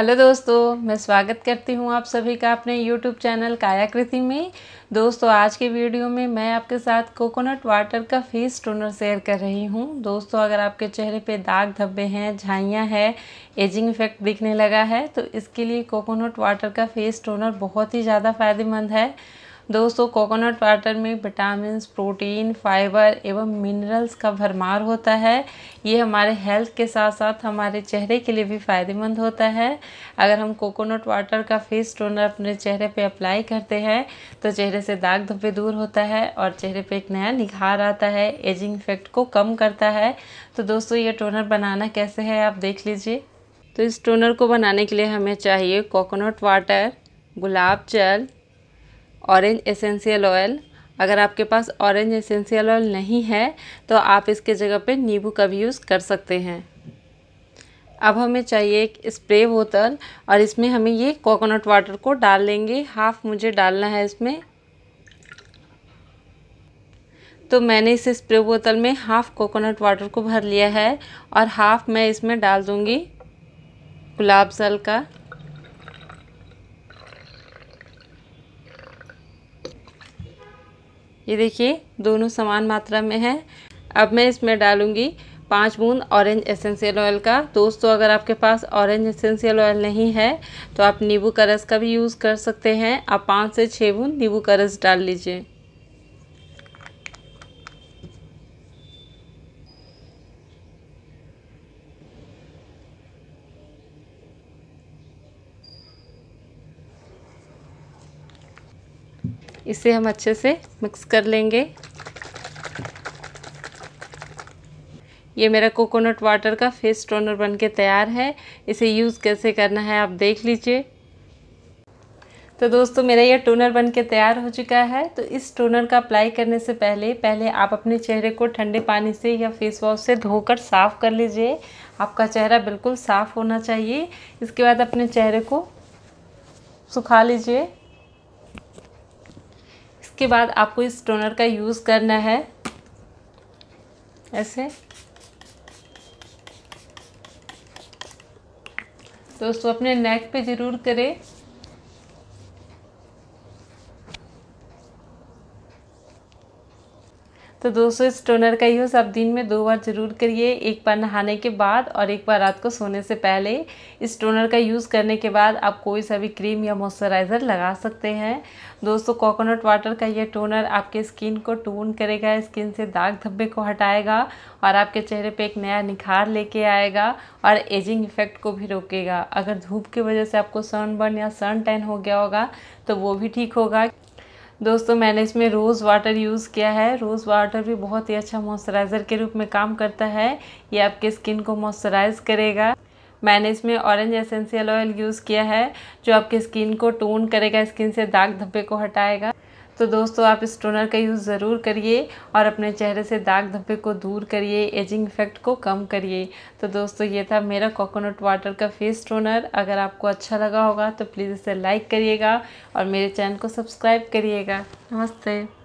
hello दोस्तों मैं स्वागत करती हूँ आप सभी का अपने यूट्यूब चैनल कायाकृति में दोस्तों आज के वीडियो में मैं आपके साथ कोकोनट वाटर का फेस टोनर शेयर कर रही हूँ दोस्तों अगर आपके चेहरे पे दाग धब्बे हैं झाइयाँ हैं एजिंग इफेक्ट दिखने लगा है तो इसके लिए कोकोनट वाटर का फेस टोनर बहुत ही ज़्यादा फ़ायदेमंद है दोस्तों कोकोनट वाटर में विटामिन प्रोटीन फाइबर एवं मिनरल्स का भरमार होता है ये हमारे हेल्थ के साथ साथ हमारे चेहरे के लिए भी फ़ायदेमंद होता है अगर हम कोकोनट वाटर का फेस टोनर अपने चेहरे पे अप्लाई करते हैं तो चेहरे से दाग धब्बे दूर होता है और चेहरे पे एक नया निखार आता है एजिंग इफेक्ट को कम करता है तो दोस्तों ये टोनर बनाना कैसे है आप देख लीजिए तो इस टोनर को बनाने के लिए हमें चाहिए कोकोनट वाटर गुलाब जल ऑरेंज एसेंशियल ऑयल अगर आपके पास ऑरेंज एसेंशियल ऑयल नहीं है तो आप इसके जगह पे नींबू का भी यूज़ कर सकते हैं अब हमें चाहिए एक स्प्रे बोतल और इसमें हमें ये कोकोनट वाटर को डाल लेंगे हाफ़ मुझे डालना है इसमें तो मैंने इस स्प्रे बोतल में हाफ़ कोकोनट वाटर को भर लिया है और हाफ़ मैं इसमें डाल दूँगी गुलाब जल का ये देखिए दोनों समान मात्रा में है अब मैं इसमें डालूँगी पाँच बूंद ऑरेंज एसेंशियल ऑयल का दोस्तों अगर आपके पास ऑरेंज एसेंशियल ऑयल नहीं है तो आप नींबू का रस का भी यूज़ कर सकते हैं आप पाँच से छः बूंद नींबू का रस डाल लीजिए इसे हम अच्छे से मिक्स कर लेंगे ये मेरा कोकोनट वाटर का फेस टोनर बन के तैयार है इसे यूज़ कैसे करना है आप देख लीजिए तो दोस्तों मेरा यह टोनर बन के तैयार हो चुका है तो इस टोनर का अप्लाई करने से पहले पहले आप अपने चेहरे को ठंडे पानी से या फेस वॉश से धोकर साफ़ कर लीजिए आपका चेहरा बिल्कुल साफ़ होना चाहिए इसके बाद अपने चेहरे को सुखा लीजिए उसके बाद आपको इस टोनर का यूज़ करना है ऐसे दोस्तों अपने नेक पे ज़रूर करें तो दोस्तों इस टोनर का यूज़ आप दिन में दो बार ज़रूर करिए एक बार नहाने के बाद और एक बार रात को सोने से पहले इस टोनर का यूज़ करने के बाद आप कोई सा भी क्रीम या मॉइस्चराइज़र लगा सकते हैं दोस्तों कोकोनट वाटर का ये टोनर आपके स्किन को टोन करेगा स्किन से दाग धब्बे को हटाएगा और आपके चेहरे पर एक नया निखार लेके आएगा और एजिंग इफेक्ट को भी रोकेगा अगर धूप की वजह से आपको सनबर्न या सन टैन हो गया होगा तो वो भी ठीक होगा दोस्तों मैंने इसमें रोज़ वाटर यूज़ किया है रोज़ वाटर भी बहुत ही अच्छा मॉइस्चराइज़र के रूप में काम करता है ये आपके स्किन को मॉइस्चराइज़ करेगा मैंने इसमें ऑरेंज एसेंशियल ऑयल यूज़ किया है जो आपके स्किन को टोन करेगा स्किन से दाग धब्बे को हटाएगा तो दोस्तों आप इस टोनर का यूज़ ज़रूर करिए और अपने चेहरे से दाग धब्बे को दूर करिए एजिंग इफेक्ट को कम करिए तो दोस्तों ये था मेरा कोकोनट वाटर का फेस टोनर अगर आपको अच्छा लगा होगा तो प्लीज़ इसे लाइक करिएगा और मेरे चैनल को सब्सक्राइब करिएगा नमस्ते